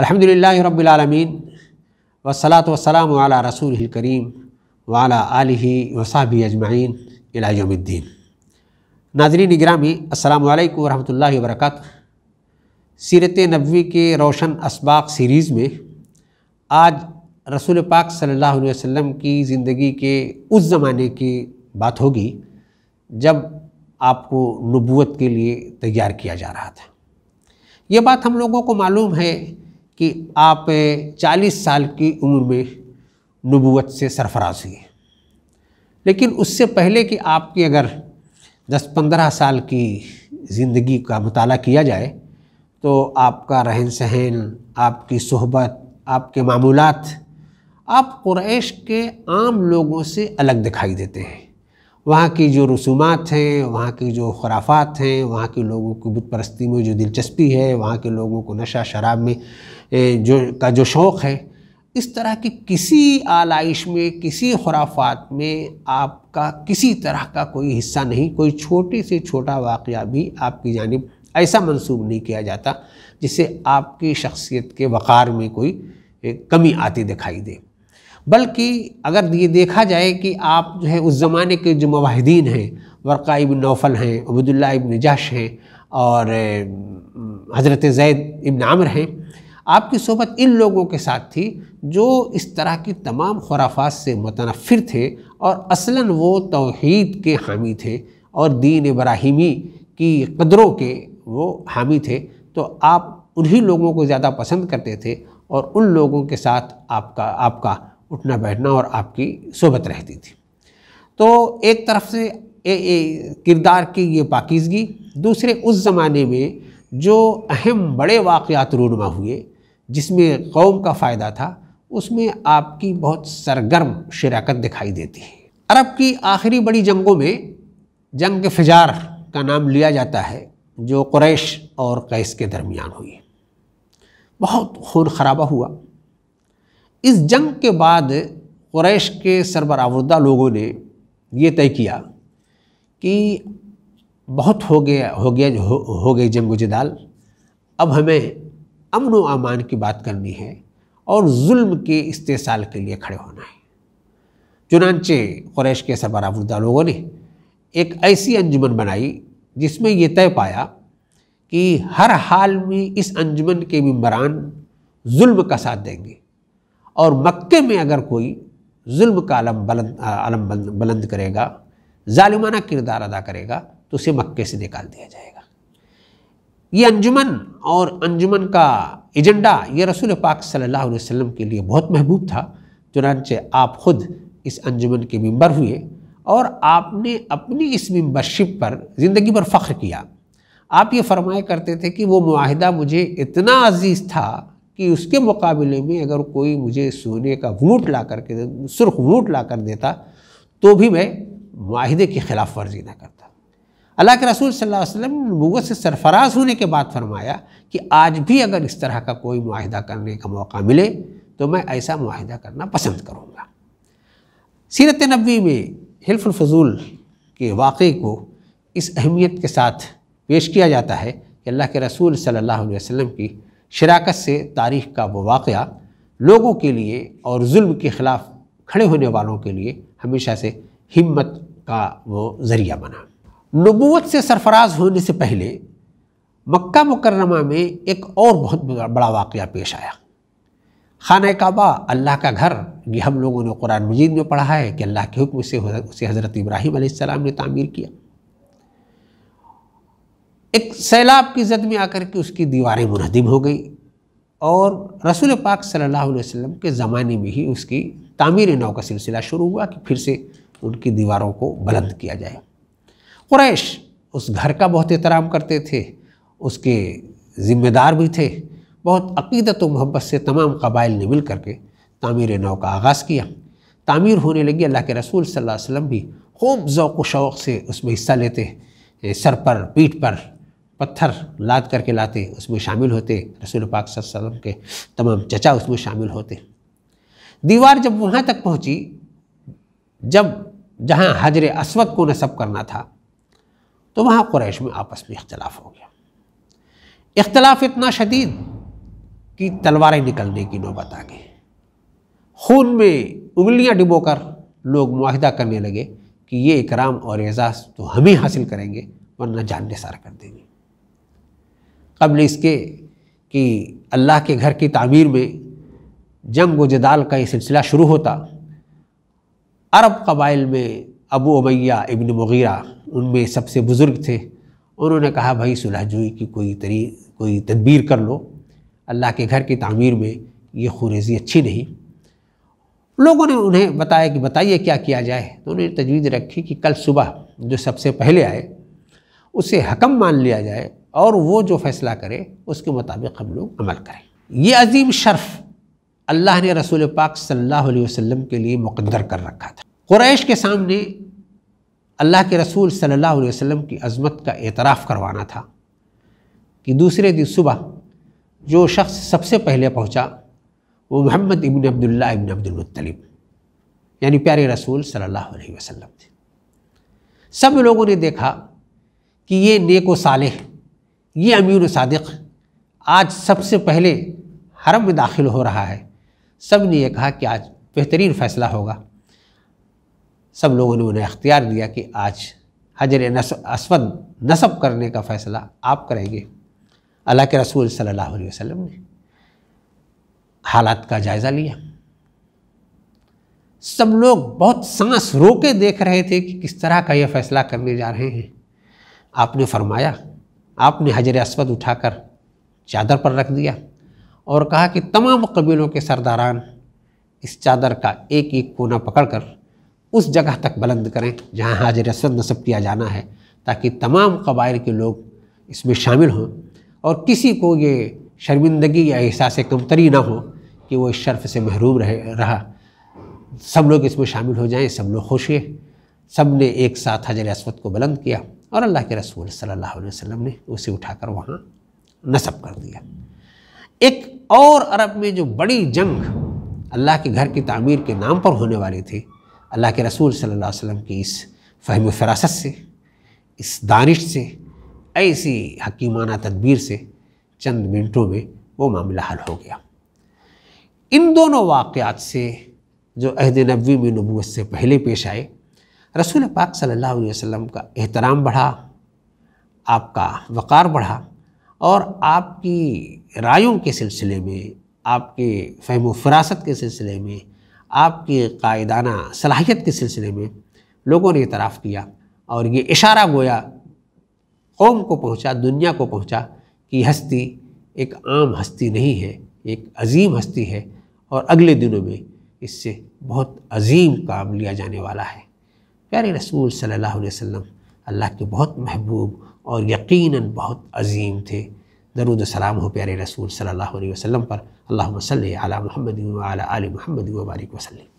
अलहमदिल्ला रबालमीन वसलात वसलाम अला रसूल करीम वाला आलि वसाबी अजमाइन इलाजुद्दीन नाजरीन ग्रामी अल्लाम वरहमल वर्क सीरत नबवी के रोशन असबाक सीरीज़ में आज रसूल पाक सल्लल्लाहु अलैहि वसल्लम की ज़िंदगी के उस ज़माने की बात होगी जब आपको नबूत के लिए तैयार किया जा रहा था ये बात हम लोगों को मालूम है कि आप 40 साल की उम्र में नबूत से सरफराज हुए लेकिन उससे पहले कि आपकी अगर 10-15 साल की ज़िंदगी का मताल किया जाए तो आपका रहन सहन आपकी सहबत आपके मामूलत आप क्रैश के आम लोगों से अलग दिखाई देते हैं वहाँ की जो रसूमात हैं वहाँ की जो खुराफात हैं वहाँ के लोगों की बुत परस्ती में जो दिलचस्पी है वहाँ के लोगों को नशा शराब में जो का जो शौक़ है इस तरह की किसी आलाइश में किसी खुराफात में आपका किसी तरह का कोई हिस्सा नहीं कोई छोटे से छोटा वाक़ भी आपकी जानब ऐसा मंसूब नहीं किया जाता जिससे आपकी शख्सियत के वक़ार में कोई कमी आती दिखाई दे बल्कि अगर ये देखा जाए कि आप जो है उस ज़माने के जो माहिदीन हैं वर्का इबन नौफल हैं अबदुल्ला इबन जश हैं और हज़रत जैद इबन आमर हैं आपकी सोबत इन लोगों के साथ थी जो इस तरह की तमाम खुराफात से मुतनफ़िर थे और असला वो तोहद के हामी थे और दीन इब्राहिमी की कदरों के वो हामी थे तो आप उन्हीं लोगों को ज़्यादा पसंद करते थे और उन लोगों के साथ आपका आपका उठना बैठना और आपकी सोबत रहती थी तो एक तरफ से किरदार की ये पाकिजगी दूसरे उस ज़माने में जो अहम बड़े वाक़ात रूनमा हुए जिसमें कौम का फ़ायदा था उसमें आपकी बहुत सरगर्म शराकत दिखाई देती है अरब की आखिरी बड़ी जंगों में जंग फिजार का नाम लिया जाता है जो क्रैश और कैस के दरमियान हुई बहुत खून खराबा हुआ इस जंग के बाद क्रैश के सरबरावरदा लोगों ने यह तय किया कि बहुत हो गया हो गया हो, हो गई जंग जदाल अब हमें अमन व अमान की बात करनी है और जुल्म के इस्तेसाल के लिए खड़े होना है चुनानचे क्रैश के सरबराबरदा लोगों ने एक ऐसी अंजुमन बनाई जिसमें यह तय पाया कि हर हाल में इस अंजुमन के मम्बरान जुल्म का साथ देंगे और मक्के में अगर कोई जुल्म का आलम बुलंद आलम बुलंद करेगा ालिमाना किरदार अदा करेगा तो उसे मक्के से निकाल दिया जाएगा ये अंजुमन और अंजुमन का एजेंडा ये रसूल पाक सल्लल्लाहु अलैहि वसल्लम के लिए बहुत महबूब था चुनानचे आप खुद इस अंजुमन के मेंबर हुए और आपने अपनी इस मेंबरशिप पर ज़िंदगी पर फ़ख्र किया आप ये फरमाया करते थे कि वो माहिदा मुझे इतना अजीज़ था कि उसके मुकाबले में अगर कोई मुझे सोने का वोट ला करके सुर्ख वोट ला कर देता तो भी मैं माहिदे की खिलाफ वर्जी ना करता अल्लाह के रसूल सल्लल्लाहु अलैहि वसल्लम ने नबूत से सरफराज होने के बाद फरमाया कि आज भी अगर इस तरह का कोई माहिदा करने का मौका मिले तो मैं ऐसा माहिदा करना पसंद करूँगा सीरत नबी में हिल्फुलफजूल के वाक़े को इस अहमियत के साथ पेश किया जाता है कि अल्लाह के रसूल सल्लल्लाहु अलैहि वसल्लम की शराकत से तारीख़ का वो वाक़ लोगों के लिए और जुल्म के ख़िलाफ़ खड़े होने वालों के लिए हमेशा से हिम्मत का वो ज़रिया बना नबूत से सरफराज होने से पहले मक्का मुकरमा में एक और बहुत बड़ा वाक़ पेश आया खाना काबा अल्लाह का घर ये हम लोगों ने कुरान मजीद में पढ़ा है कि अल्लाह के हुक्म से उसे हज़रत इब्राहिम आसमाम ने तामीर किया एक सैलाब की जद में आकर के उसकी दीवारें मुनहदिम हो गई और रसूल पाक सल्लल्लाहु अलैहि वसल्लम के ज़माने में ही उसकी तामीर नौ का सिलसिला शुरू हुआ कि फिर से उनकी दीवारों को बुलंद किया जाए कुरैश उस घर का बहुत एहतराम करते थे उसके ज़िम्मेदार भी थे बहुत अकीदत व मोहब्बत से तमाम कबाइल ने मिल करके तामीर नौ का आगाज़ किया तामीर होने लगी अल्लाह के रसूल सल्लल्लाहु अलैहि वसल्लम भी खूब ओक़ शौक़ से उसमें हिस्सा लेते सर पर पीठ पर पत्थर लाद करके लाते उसमें शामिल होते रसूल पाक वसल्लम के तमाम चचा उसमें शामिल होते दीवार जब वहाँ तक पहुँची जब जहाँ हजर असवद को नसब करना था तो वहाँ क्रैश में आपस में इख्तलाफ हो गया इख्तलाफ इतना शदीद कि तलवारें निकलने की नौबत आ गई खून में उंगलियाँ डिबोकर लोग माहिदा करने लगे कि ये इकराम और एजाज़ तो हम ही हासिल करेंगे वरना जान निसार कर देंगे कबल इसके कि अल्लाह के घर की तामीर में जंग व जदाल का ये सिलसिला शुरू होता अरब कबाइल में अबू अबैया इबन मुगीरा उनमें सबसे बुज़ुर्ग थे उन्होंने कहा भाई सुलहजोई की कोई तरी कोई तदबीर कर लो अल्लाह के घर की तमीर में ये खुरेजी अच्छी नहीं लोगों ने उन्हें बताया कि बताइए क्या किया जाए तो उन्होंने तजवीज़ रखी कि कल सुबह जो सबसे पहले आए उसे हकम मान लिया जाए और वो जो फ़ैसला करे उसके मुताबिक हम लोग अमल करें ये अजीम शर्फ़ अल्लाह ने रसूल पाक सल्लल्लाहु अलैहि वसल्लम के लिए मुकद्दर कर रखा था क्रैश के सामने अल्लाह के रसूल सल्लल्लाहु अलैहि वसल्लम की अज़मत का एतराफ़ करवाना था कि दूसरे दिन सुबह जो शख्स सबसे पहले पहुंचा वो मोहम्मद इबन अब्दुल्ला इबन अब्दुलमतलब यानी प्यारे रसूल सल्लल्लाहु अलैहि वसल्लम थे सब लोगों ने देखा कि ये नेक व ये अमीर सदक आज सबसे पहले हरम में दाखिल हो रहा है सब ने यह कहा कि आज बेहतरीन फ़ैसला होगा सब लोगों ने उन्हें अख्तियार दिया कि आज हजर असवद नसब करने का फ़ैसला आप करेंगे अल्लाह के रसूल सल्लल्लाहु अलैहि वसल्लम ने हालात का जायज़ा लिया सब लोग बहुत सांस रोके देख रहे थे कि किस तरह का यह फ़ैसला करने जा रहे हैं आपने फरमाया आपने हजर असवद उठाकर चादर पर रख दिया और कहा कि तमाम कबीलों के सरदारान इस चादर का एक एक कोना पकड़कर उस जगह तक बुलंद करें जहाँ हाजिर असद नसब किया जाना है ताकि तमाम कबाइल के लोग इसमें शामिल हों और किसी को ये शर्मिंदगी या एहसास कमतरी ना हो कि वो इस शर्फ से महरूम रहे रहा सब लोग इसमें शामिल हो जाएं सब लोग खुश हैं सब ने एक साथ हजर असवद को बुलंद किया और अल्लाह के रसूल सल्लल्लाहु अलैहि वसल्लम ने उसे उठाकर वहाँ नसब कर दिया एक और अरब में जो बड़ी जंग अल्लाह के घर की तामीर के नाम पर होने वाली थी अल्लाह के रसूल सल्लल्लाहु अलैहि वसल्लम की इस फ़हम फरासत से इस दानिश से ऐसी हकीमाना तदबीर से चंद मिनटों में वो मामला हल हो गया इन दोनों वाक़ात से जो अहद नबी में नबूत से पहले पेश आए रसूल पाक सल्लल्लाहु अलैहि वसल्लम का एहतराम बढ़ा आपका वक़ार बढ़ा और आपकी रायों के सिलसिले में आपके फहम फरासत के सिलसिले में आपकी कायदाना सलाहियत के सिलसिले में लोगों ने इतराफ़ किया और ये इशारा गोया कौम को पहुँचा दुनिया को पहुँचा कि हस्ती एक आम हस्ती नहीं है एक अजीम हस्ती है और अगले दिनों में इससे बहुत अजीम काम लिया जाने वाला है प्यारे रसूल सल्लल्लाहु अलैहि वसल्लम अल्लाह के बहुत महबूब और यकीनन बहुत अजीम थे दरुद सलाम हो प्यारे रसूल सल्लल्लाहु अलैहि वसल्लम पर اللهم صل على محمد وعلى آل محمد وبارك وسلم